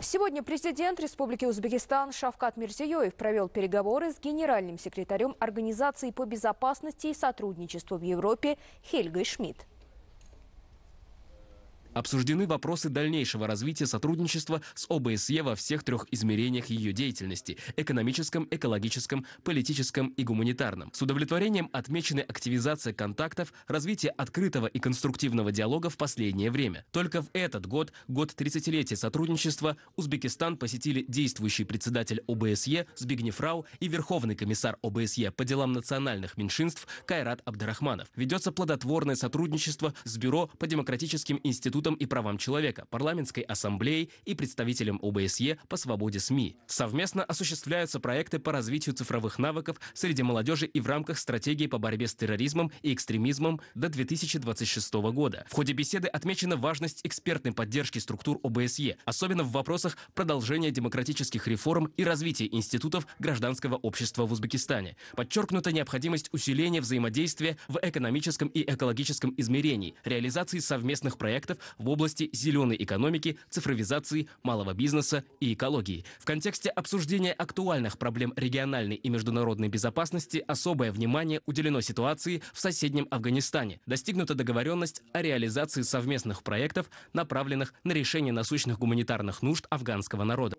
Сегодня президент Республики Узбекистан Шавкат Мирзиёев провел переговоры с генеральным секретарем Организации по безопасности и сотрудничеству в Европе Хельгой Шмидт. Обсуждены вопросы дальнейшего развития сотрудничества с ОБСЕ во всех трех измерениях ее деятельности – экономическом, экологическом, политическом и гуманитарном. С удовлетворением отмечены активизация контактов, развитие открытого и конструктивного диалога в последнее время. Только в этот год, год 30-летия сотрудничества, Узбекистан посетили действующий председатель ОБСЕ Збигнев и Верховный комиссар ОБСЕ по делам национальных меньшинств Кайрат Абдарахманов. Ведется плодотворное сотрудничество с Бюро по демократическим институтам институтам и правам человека, парламентской ассамблеей и представителям ОБСЕ по свободе СМИ. Совместно осуществляются проекты по развитию цифровых навыков среди молодежи и в рамках стратегии по борьбе с терроризмом и экстремизмом до 2026 года. В ходе беседы отмечена важность экспертной поддержки структур ОБСЕ, особенно в вопросах продолжения демократических реформ и развития институтов гражданского общества в Узбекистане. Подчеркнута необходимость усиления взаимодействия в экономическом и экологическом измерении, реализации совместных проектов в области зеленой экономики, цифровизации, малого бизнеса и экологии. В контексте обсуждения актуальных проблем региональной и международной безопасности особое внимание уделено ситуации в соседнем Афганистане. Достигнута договоренность о реализации совместных проектов, направленных на решение насущных гуманитарных нужд афганского народа.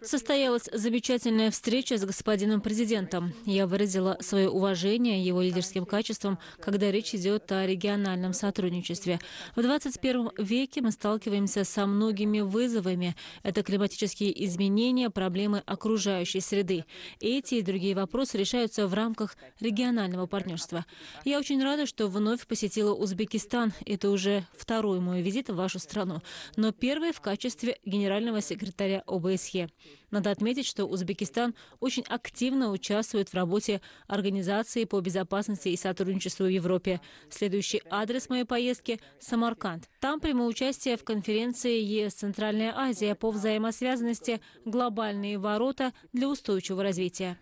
Состоялась замечательная встреча с господином президентом. Я выразила свое уважение его лидерским качествам, когда речь идет о региональном сотрудничестве. В 21 веке мы сталкиваемся со многими вызовами. Это климатические изменения, проблемы окружающей среды. Эти и другие вопросы решаются в рамках регионального партнерства. Я очень рада, что вновь посетила Узбекистан. Это уже второй мой визит в вашу страну, но первой в качестве генерального секретаря ОБСЕ. Надо отметить, что Узбекистан очень активно участвует в работе Организации по безопасности и сотрудничеству в Европе. Следующий адрес моей поездки – Самарканд. Там приму участие в конференции ЕС «Центральная Азия» по взаимосвязанности «Глобальные ворота для устойчивого развития».